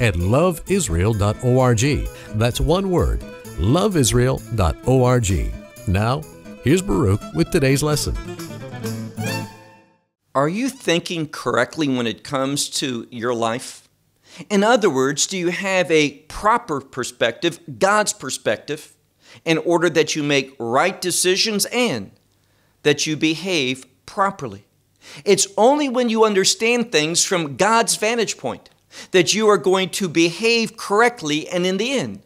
at loveisrael.org. That's one word, loveisrael.org. Now, here's Baruch with today's lesson. Are you thinking correctly when it comes to your life? In other words, do you have a proper perspective, God's perspective, in order that you make right decisions and that you behave properly? It's only when you understand things from God's vantage point that you are going to behave correctly and in the end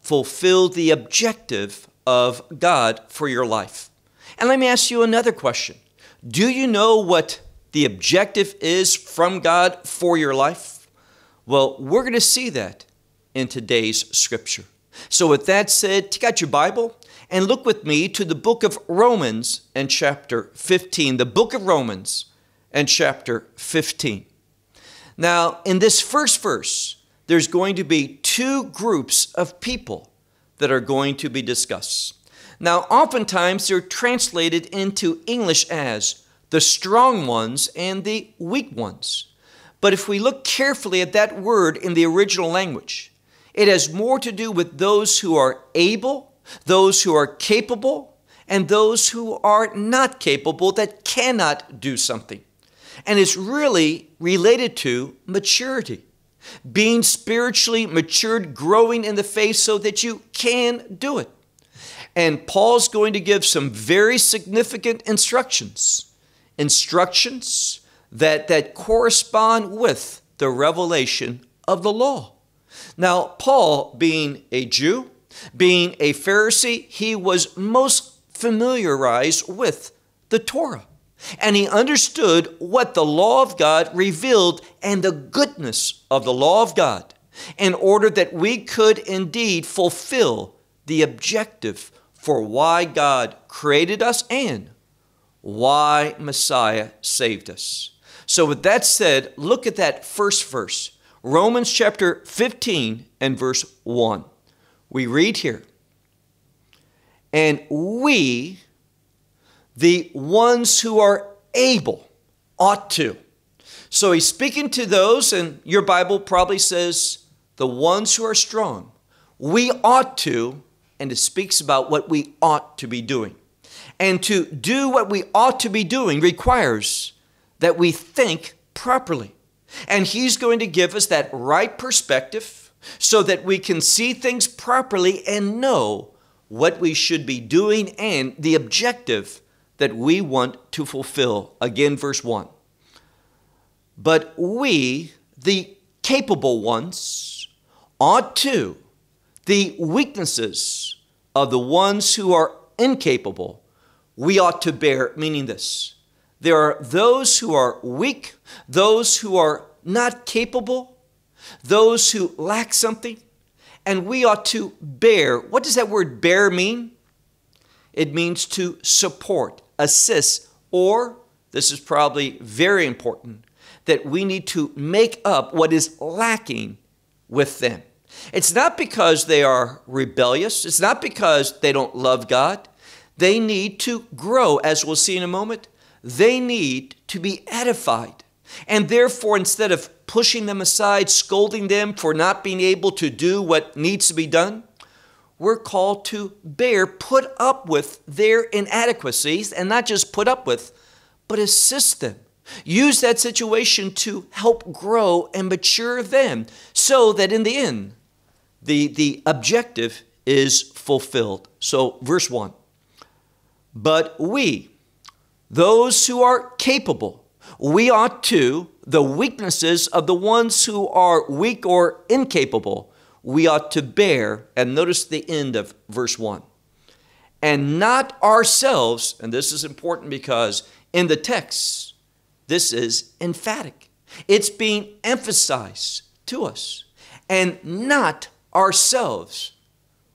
fulfill the objective of God for your life. And let me ask you another question Do you know what the objective is from God for your life? Well, we're going to see that in today's scripture. So, with that said, take out your Bible and look with me to the book of Romans and chapter 15. The book of Romans and chapter 15. Now, in this first verse, there's going to be two groups of people that are going to be discussed. Now, oftentimes they're translated into English as the strong ones and the weak ones. But if we look carefully at that word in the original language, it has more to do with those who are able, those who are capable, and those who are not capable that cannot do something. And it's really related to maturity. Being spiritually matured, growing in the faith so that you can do it. And Paul's going to give some very significant instructions, instructions that, that correspond with the revelation of the law. Now, Paul, being a Jew, being a Pharisee, he was most familiarized with the Torah and he understood what the law of God revealed and the goodness of the law of God in order that we could indeed fulfill the objective for why God created us and why Messiah saved us. So, with that said, look at that first verse, Romans chapter 15 and verse 1. We read here, and we the ones who are able ought to. So he's speaking to those, and your Bible probably says, the ones who are strong. We ought to, and it speaks about what we ought to be doing. And to do what we ought to be doing requires that we think properly. And he's going to give us that right perspective so that we can see things properly and know what we should be doing and the objective that we want to fulfill. Again, verse 1. But we, the capable ones, ought to, the weaknesses of the ones who are incapable, we ought to bear, meaning this. There are those who are weak, those who are not capable, those who lack something, and we ought to bear. What does that word bear mean? It means to support, assists, or, this is probably very important, that we need to make up what is lacking with them. It's not because they are rebellious, it's not because they don't love God. They need to grow, as we'll see in a moment. They need to be edified. And therefore, instead of pushing them aside, scolding them for not being able to do what needs to be done, we're called to bear, put up with their inadequacies, and not just put up with, but assist them. Use that situation to help grow and mature them so that in the end, the, the objective is fulfilled. So, verse 1 But we, those who are capable, we ought to, the weaknesses of the ones who are weak or incapable, we ought to bear, and notice the end of verse 1 and not ourselves, and this is important because in the text, this is emphatic. It's being emphasized to us, and not ourselves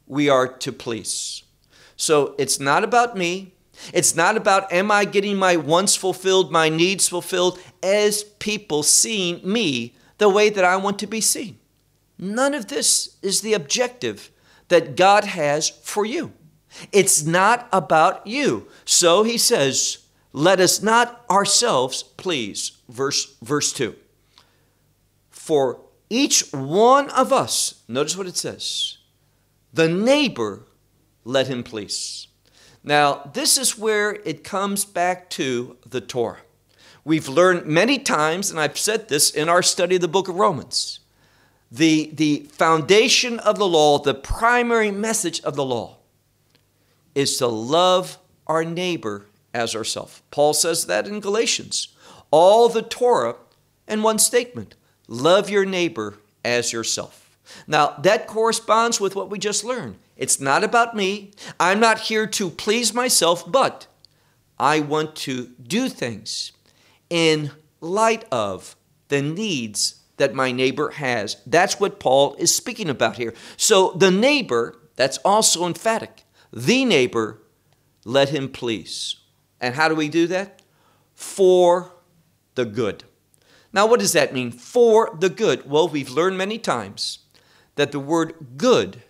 we are to please. So it's not about me. It's not about am I getting my wants fulfilled, my needs fulfilled, as people seeing me the way that I want to be seen. None of this is the objective that God has for you. It's not about you. So he says, let us not ourselves please. Verse, verse 2. For each one of us, notice what it says, the neighbor let him please. Now, this is where it comes back to the Torah. We've learned many times, and I've said this in our study of the book of Romans the, the foundation of the law, the primary message of the law, is to love our neighbor as ourselves. Paul says that in Galatians. All the Torah in one statement love your neighbor as yourself. Now, that corresponds with what we just learned. It's not about me. I'm not here to please myself, but I want to do things in light of the needs that my neighbor has. That's what Paul is speaking about here. So the neighbor, that's also emphatic. The neighbor, let him please. And how do we do that? For the good. Now, what does that mean? For the good. Well, we've learned many times that the word good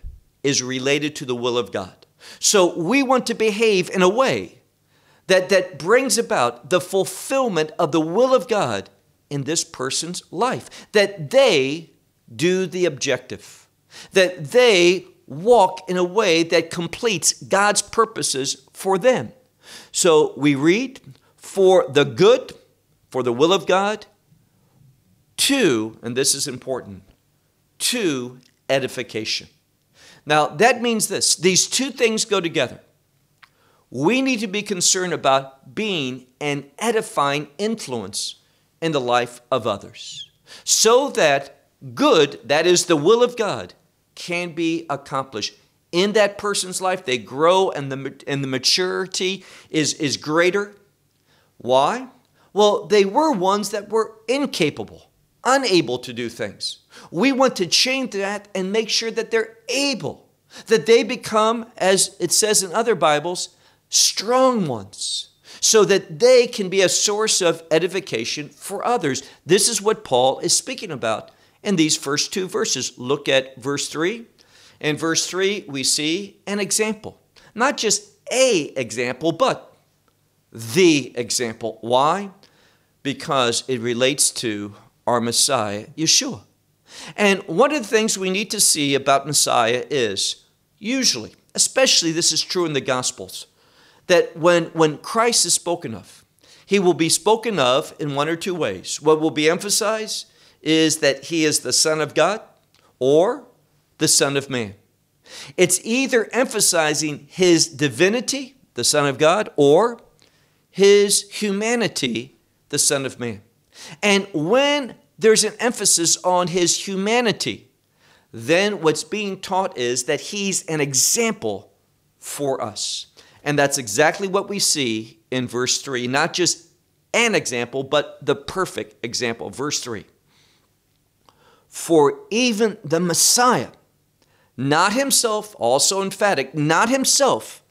is related to the will of God. So we want to behave in a way that, that brings about the fulfillment of the will of God in this person's life, that they do the objective, that they walk in a way that completes God's purposes for them. So we read, for the good, for the will of God, to, and this is important, to edification. Now, that means this these two things go together. We need to be concerned about being an edifying influence in the life of others so that good, that is the will of God, can be accomplished in that person's life. They grow and the, and the maturity is, is greater. Why? Well, they were ones that were incapable, unable to do things. We want to change that and make sure that they're able, that they become, as it says in other Bibles, strong ones so that they can be a source of edification for others. This is what Paul is speaking about in these first two verses. Look at verse 3. In verse 3, we see an example. Not just a example, but the example. Why? Because it relates to our Messiah, Yeshua. And one of the things we need to see about Messiah is usually, especially this is true in the Gospels, that when, when Christ is spoken of, he will be spoken of in one or two ways. What will be emphasized is that he is the Son of God or the Son of Man. It's either emphasizing his divinity, the Son of God, or his humanity, the Son of Man. And when there's an emphasis on his humanity, then what's being taught is that he's an example for us. And that's exactly what we see in verse 3, not just an example, but the perfect example. Verse 3 For even the Messiah, not himself, also emphatic, not himself,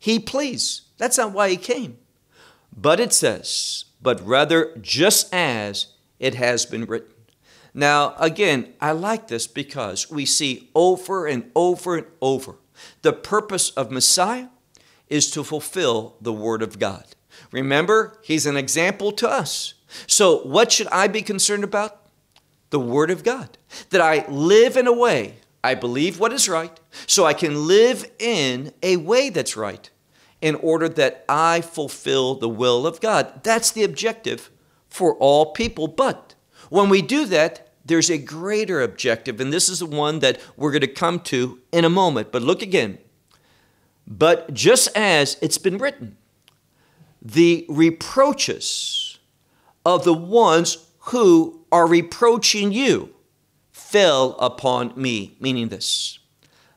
he pleased. That's not why he came. But it says, but rather just as it has been written. Now, again, I like this because we see over and over and over the purpose of Messiah is to fulfill the Word of God. Remember, He's an example to us. So, what should I be concerned about? The Word of God. That I live in a way, I believe what is right, so I can live in a way that's right in order that I fulfill the will of God. That's the objective for all people. But when we do that, there's a greater objective, and this is the one that we're going to come to in a moment. But look again but just as it's been written, the reproaches of the ones who are reproaching you fell upon me. Meaning this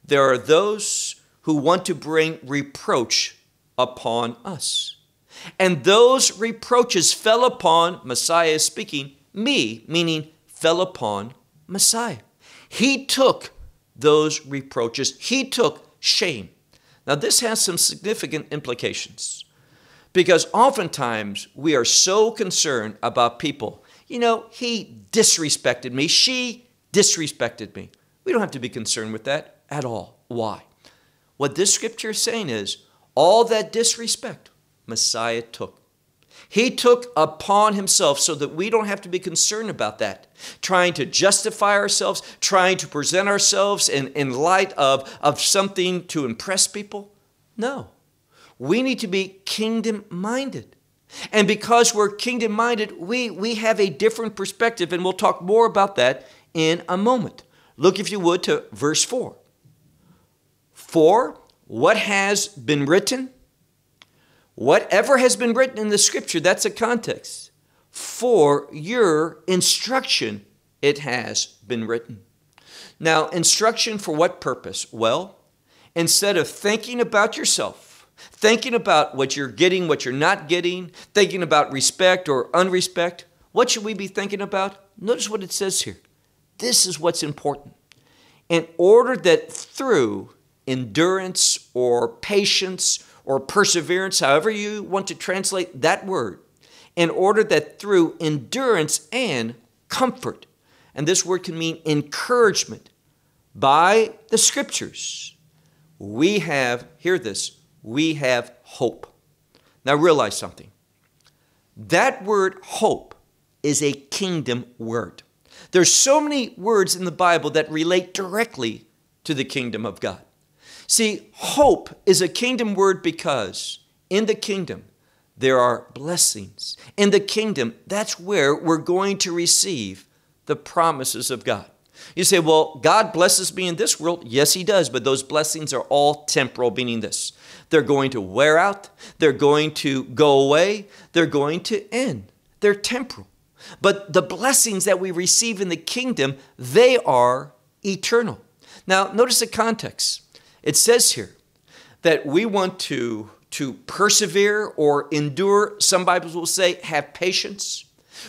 there are those who want to bring reproach upon us. And those reproaches fell upon, Messiah is speaking, me, meaning fell upon Messiah. He took those reproaches, he took shame, now, this has some significant implications because oftentimes we are so concerned about people. You know, he disrespected me, she disrespected me. We don't have to be concerned with that at all. Why? What this scripture is saying is all that disrespect Messiah took he took upon himself so that we don't have to be concerned about that, trying to justify ourselves, trying to present ourselves in, in light of, of something to impress people. No, we need to be kingdom minded. And because we're kingdom minded, we, we have a different perspective, and we'll talk more about that in a moment. Look, if you would, to verse 4. For what has been written Whatever has been written in the scripture, that's a context. For your instruction, it has been written. Now, instruction for what purpose? Well, instead of thinking about yourself, thinking about what you're getting, what you're not getting, thinking about respect or unrespect, what should we be thinking about? Notice what it says here. This is what's important. In order that through endurance or patience or perseverance, however you want to translate that word, in order that through endurance and comfort, and this word can mean encouragement by the scriptures, we have, hear this, we have hope. Now realize something. That word hope is a kingdom word. There's so many words in the Bible that relate directly to the kingdom of God. See, hope is a kingdom word because in the kingdom, there are blessings. In the kingdom, that's where we're going to receive the promises of God. You say, well, God blesses me in this world. Yes, He does, but those blessings are all temporal, meaning this they're going to wear out, they're going to go away, they're going to end. They're temporal. But the blessings that we receive in the kingdom, they are eternal. Now, notice the context. It says here that we want to, to persevere or endure. Some Bibles will say, have patience.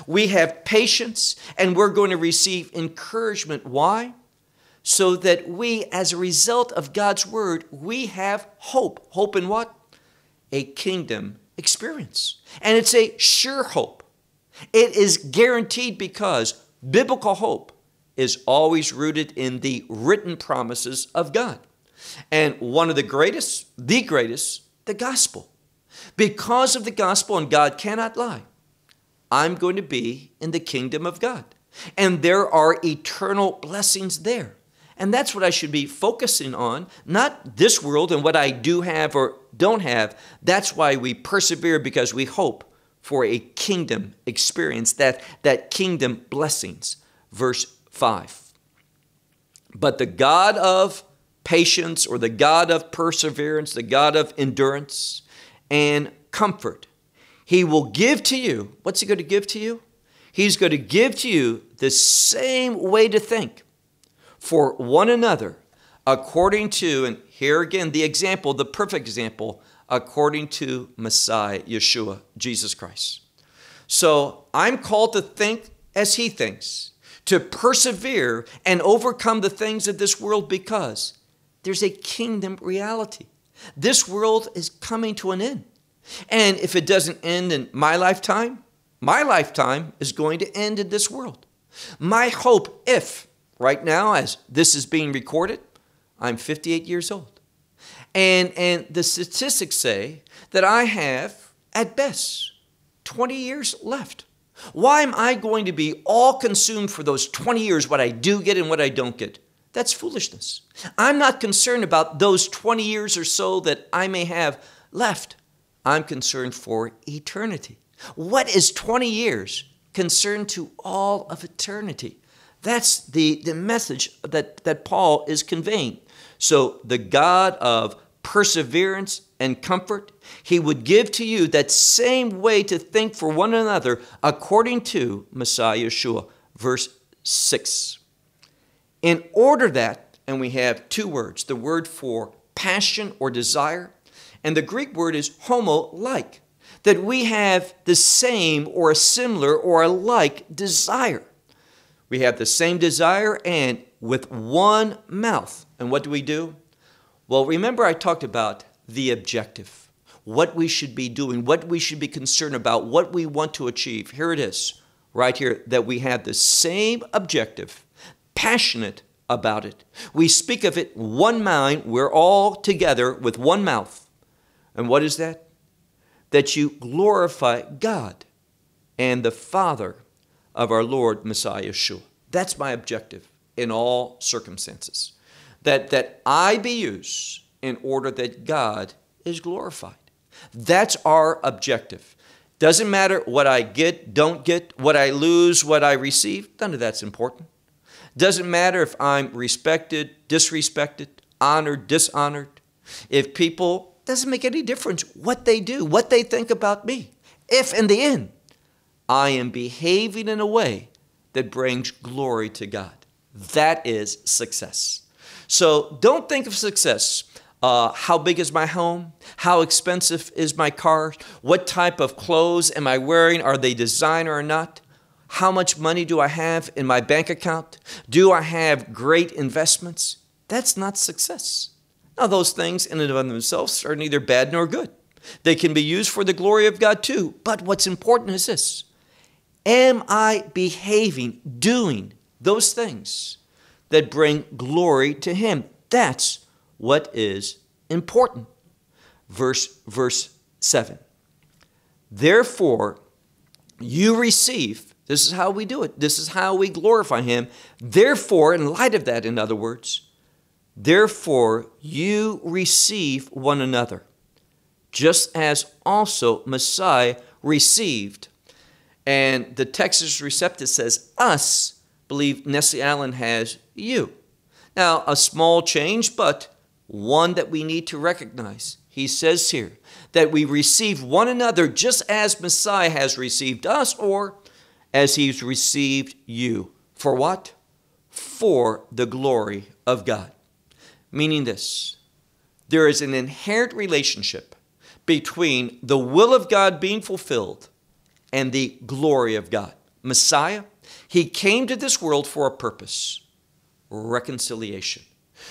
We have patience and we're going to receive encouragement. Why? So that we, as a result of God's word, we have hope. Hope in what? A kingdom experience. And it's a sure hope. It is guaranteed because biblical hope is always rooted in the written promises of God. And one of the greatest, the greatest, the gospel. Because of the gospel, and God cannot lie, I'm going to be in the kingdom of God. And there are eternal blessings there. And that's what I should be focusing on, not this world and what I do have or don't have. That's why we persevere because we hope for a kingdom experience, that, that kingdom blessings. Verse 5. But the God of patience or the God of perseverance, the God of endurance and comfort. He will give to you. What's He going to give to you? He's going to give to you the same way to think for one another according to, and here again, the example, the perfect example, according to Messiah, Yeshua, Jesus Christ. So I'm called to think as He thinks, to persevere and overcome the things of this world because there's a kingdom reality. This world is coming to an end. And if it doesn't end in my lifetime, my lifetime is going to end in this world. My hope, if right now, as this is being recorded, I'm 58 years old. And, and the statistics say that I have, at best, 20 years left. Why am I going to be all consumed for those 20 years, what I do get and what I don't get? That's foolishness. I'm not concerned about those 20 years or so that I may have left. I'm concerned for eternity. What is 20 years concerned to all of eternity? That's the, the message that, that Paul is conveying. So, the God of perseverance and comfort, he would give to you that same way to think for one another according to Messiah Yeshua. Verse 6. In order that, and we have two words the word for passion or desire, and the Greek word is homo like, that we have the same or a similar or a like desire. We have the same desire and with one mouth. And what do we do? Well, remember I talked about the objective, what we should be doing, what we should be concerned about, what we want to achieve. Here it is, right here, that we have the same objective passionate about it. We speak of it one mind. We're all together with one mouth. And what is that? That you glorify God and the Father of our Lord Messiah Yeshua. That's my objective in all circumstances. That, that I be used in order that God is glorified. That's our objective. Doesn't matter what I get, don't get, what I lose, what I receive, none of that's important. Doesn't matter if I'm respected, disrespected, honored, dishonored. If people, doesn't make any difference what they do, what they think about me. If in the end, I am behaving in a way that brings glory to God. That is success. So don't think of success. Uh, how big is my home? How expensive is my car? What type of clothes am I wearing? Are they designer or not? How much money do I have in my bank account? Do I have great investments? That's not success. Now, those things in and of themselves are neither bad nor good. They can be used for the glory of God too. But what's important is this Am I behaving, doing those things that bring glory to Him? That's what is important. Verse, verse 7. Therefore, you receive this is how we do it. This is how we glorify Him. Therefore, in light of that, in other words, therefore you receive one another, just as also Messiah received. And the Texas Receptus says, us believe Nessie Allen has you. Now, a small change, but one that we need to recognize. He says here that we receive one another just as Messiah has received us, or as he's received you. For what? For the glory of God. Meaning this there is an inherent relationship between the will of God being fulfilled and the glory of God. Messiah, he came to this world for a purpose reconciliation,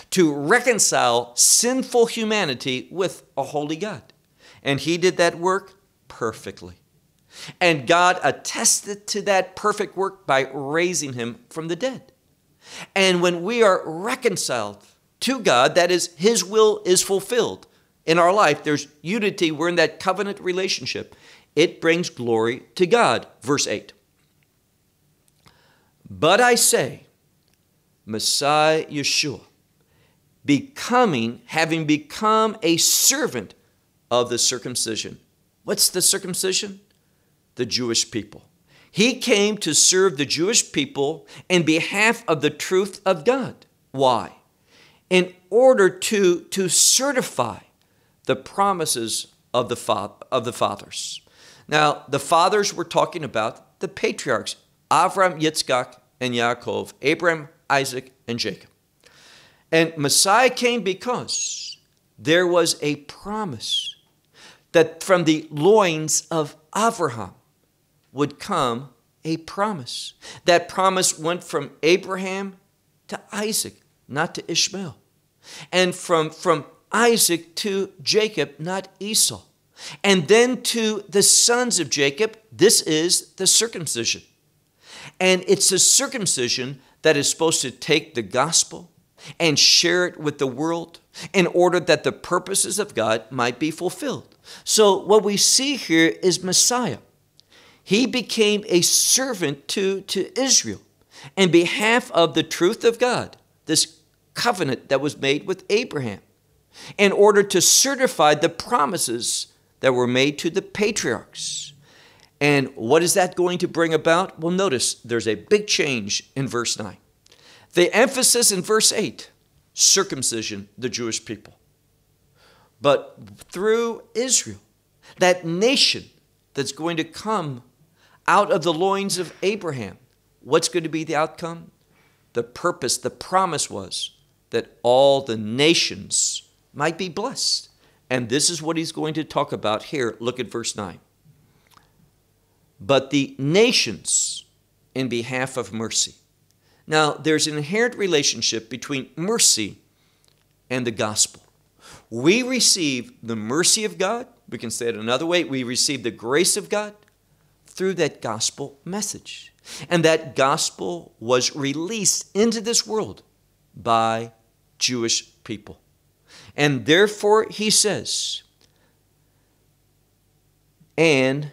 to reconcile sinful humanity with a holy God. And he did that work perfectly. And God attested to that perfect work by raising him from the dead. And when we are reconciled to God, that is, his will is fulfilled in our life. There's unity, we're in that covenant relationship. It brings glory to God. Verse 8. But I say, Messiah Yeshua, becoming, having become a servant of the circumcision. What's the circumcision? the Jewish people. He came to serve the Jewish people in behalf of the truth of God. Why? In order to, to certify the promises of the, fa- of the fathers. Now, the fathers we're talking about, the patriarchs, Avram, Yitzchak, and Yaakov, Abraham, Isaac, and Jacob. And Messiah came because there was a promise that from the loins of Avraham would come a promise. That promise went from Abraham to Isaac, not to Ishmael, and from, from Isaac to Jacob, not Esau, and then to the sons of Jacob. This is the circumcision. And it's the circumcision that is supposed to take the gospel and share it with the world in order that the purposes of God might be fulfilled. So, what we see here is Messiah he became a servant to, to Israel in behalf of the truth of God, this covenant that was made with Abraham, in order to certify the promises that were made to the patriarchs. And what is that going to bring about? Well, notice there's a big change in verse 9. The emphasis in verse 8 circumcision, the Jewish people. But through Israel, that nation that's going to come out of the loins of Abraham. What's going to be the outcome? The purpose, the promise was that all the nations might be blessed. And this is what he's going to talk about here. Look at verse 9. But the nations in behalf of mercy. Now, there's an inherent relationship between mercy and the gospel. We receive the mercy of God. We can say it another way we receive the grace of God through that gospel message. And that gospel was released into this world by Jewish people. And therefore, he says, and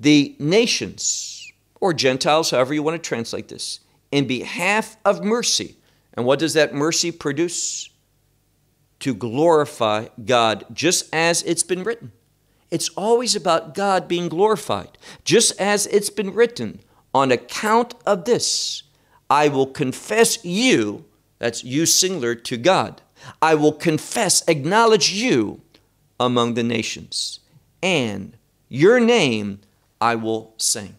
the nations, or Gentiles, however you want to translate this, in behalf of mercy. And what does that mercy produce? To glorify God, just as it's been written. It's always about God being glorified, just as it's been written on account of this, I will confess you, that's you singular, to God. I will confess, acknowledge you among the nations, and your name I will sing.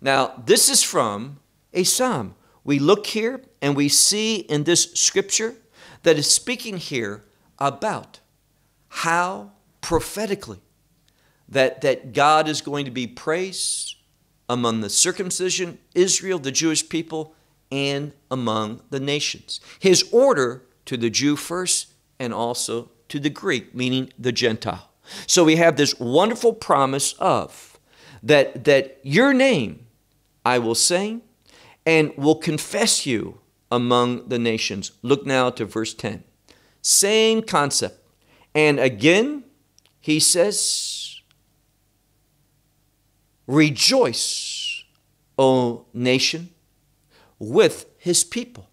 Now, this is from a psalm. We look here and we see in this scripture that is speaking here about how prophetically that, that God is going to be praised among the circumcision, Israel, the Jewish people, and among the nations. His order to the Jew first and also to the Greek, meaning the Gentile. So we have this wonderful promise of that, that your name I will sing and will confess you among the nations. Look now to verse 10. Same concept. And again, he says, Rejoice, O nation, with his people.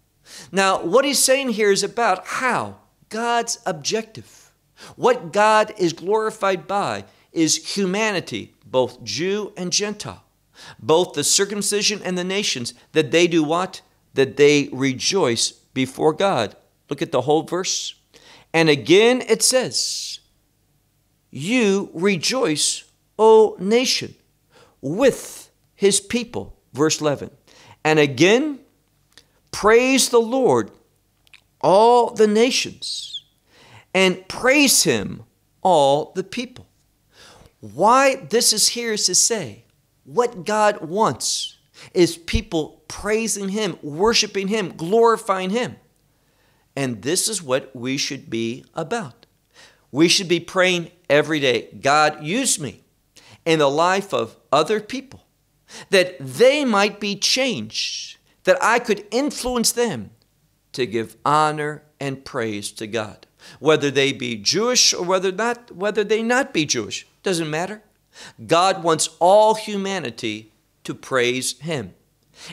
Now, what he's saying here is about how God's objective, what God is glorified by, is humanity, both Jew and Gentile, both the circumcision and the nations, that they do what? That they rejoice before God. Look at the whole verse. And again it says, You rejoice, O nation, with his people. Verse 11. And again, praise the Lord, all the nations, and praise him, all the people. Why this is here is to say what God wants is people praising him, worshiping him, glorifying him. And this is what we should be about. We should be praying every day God, use me in the life of other people, that they might be changed, that I could influence them to give honor and praise to God. Whether they be Jewish or whether not, whether they not be Jewish, doesn't matter. God wants all humanity to praise him.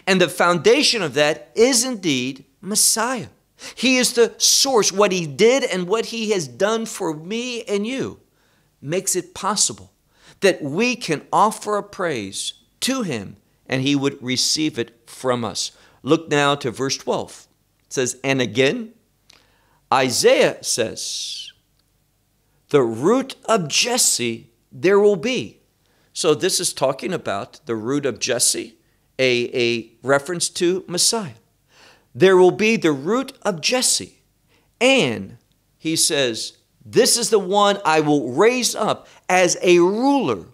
And the foundation of that is indeed Messiah. He is the source. What he did and what he has done for me and you makes it possible that we can offer a praise to him and he would receive it from us. Look now to verse 12. It says, And again, Isaiah says, The root of Jesse there will be. So this is talking about the root of Jesse, a, a reference to Messiah. There will be the root of Jesse. And he says, this is the one I will raise up as a ruler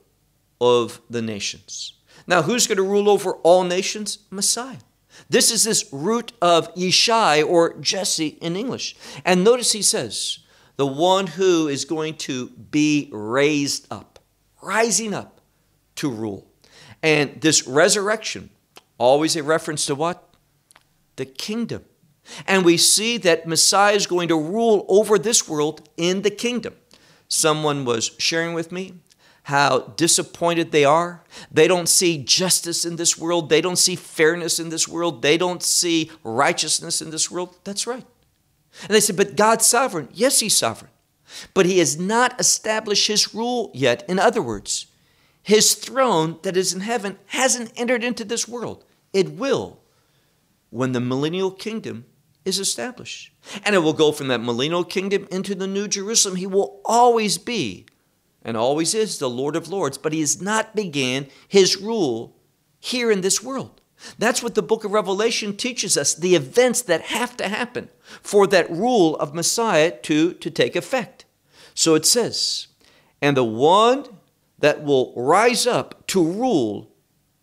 of the nations. Now, who's going to rule over all nations? Messiah. This is this root of Yeshai or Jesse in English. And notice he says, the one who is going to be raised up, rising up to rule. And this resurrection, always a reference to what? The kingdom and we see that Messiah is going to rule over this world in the kingdom. Someone was sharing with me how disappointed they are. They don't see justice in this world. They don't see fairness in this world. They don't see righteousness in this world. That's right. And they said, But God's sovereign. Yes, He's sovereign. But He has not established His rule yet. In other words, His throne that is in heaven hasn't entered into this world. It will when the millennial kingdom is established. And it will go from that Millennial kingdom into the New Jerusalem. He will always be and always is the Lord of Lords, but he has not began his rule here in this world. That's what the book of Revelation teaches us the events that have to happen for that rule of Messiah to, to take effect. So it says, and the one that will rise up to rule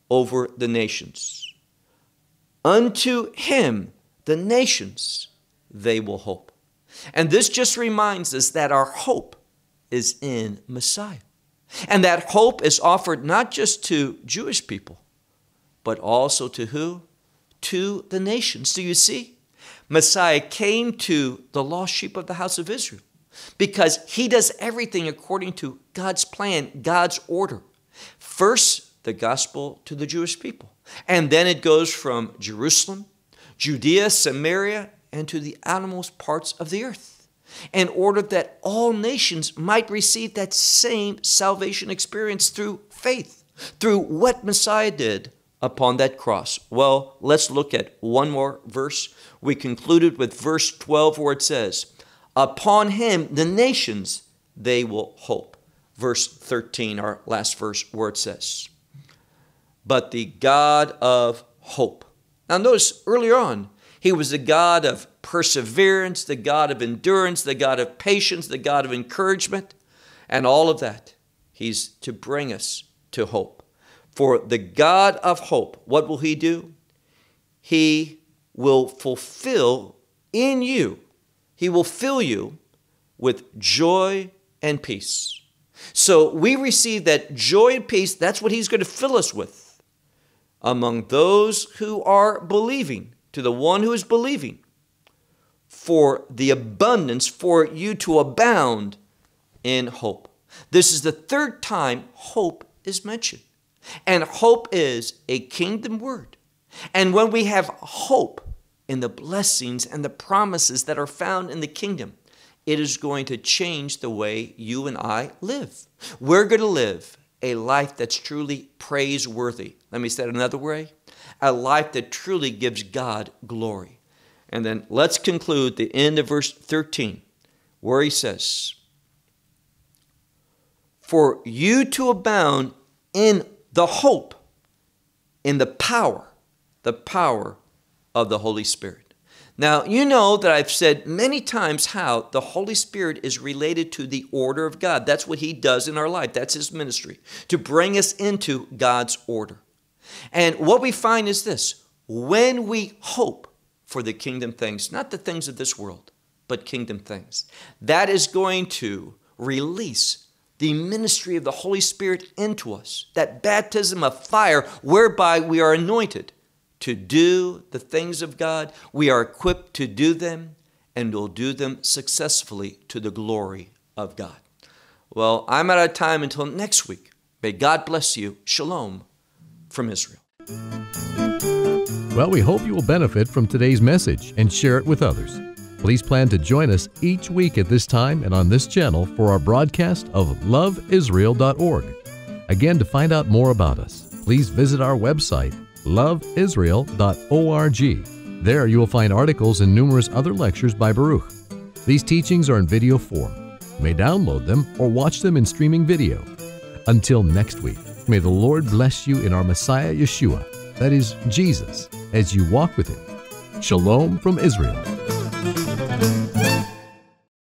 over the nations. Unto him the nations, they will hope. And this just reminds us that our hope is in Messiah. And that hope is offered not just to Jewish people, but also to who? To the nations. Do you see? Messiah came to the lost sheep of the house of Israel because he does everything according to God's plan, God's order. First, the gospel to the Jewish people. And then it goes from Jerusalem Judea, Samaria, and to the outermost parts of the earth, in order that all nations might receive that same salvation experience through faith, through what Messiah did upon that cross. Well, let's look at one more verse. We concluded with verse 12 where it says, Upon him the nations they will hope. Verse 13, our last verse, where it says, But the God of hope now, notice earlier on, he was the God of perseverance, the God of endurance, the God of patience, the God of encouragement, and all of that. He's to bring us to hope. For the God of hope, what will he do? He will fulfill in you, he will fill you with joy and peace. So we receive that joy and peace. That's what he's going to fill us with among those who are believing, to the one who is believing, for the abundance for you to abound in hope. This is the third time hope is mentioned. And hope is a kingdom word. And when we have hope in the blessings and the promises that are found in the kingdom, it is going to change the way you and I live. We're going to live a life that's truly praiseworthy. Let me say it another way a life that truly gives God glory. And then let's conclude the end of verse 13, where he says, For you to abound in the hope, in the power, the power of the Holy Spirit. Now, you know that I've said many times how the Holy Spirit is related to the order of God. That's what He does in our life, that's His ministry, to bring us into God's order. And what we find is this when we hope for the kingdom things, not the things of this world, but kingdom things, that is going to release the ministry of the Holy Spirit into us, that baptism of fire whereby we are anointed to do the things of God. We are equipped to do them and will do them successfully to the glory of God. Well, I'm out of time until next week. May God bless you. Shalom from Israel. Well, we hope you will benefit from today's message and share it with others. Please plan to join us each week at this time and on this channel for our broadcast of loveisrael.org. Again, to find out more about us, please visit our website loveisrael.org. There you will find articles and numerous other lectures by Baruch. These teachings are in video form. You may download them or watch them in streaming video. Until next week, may the Lord bless you in our Messiah Yeshua, that is, Jesus, as you walk with Him. Shalom from Israel.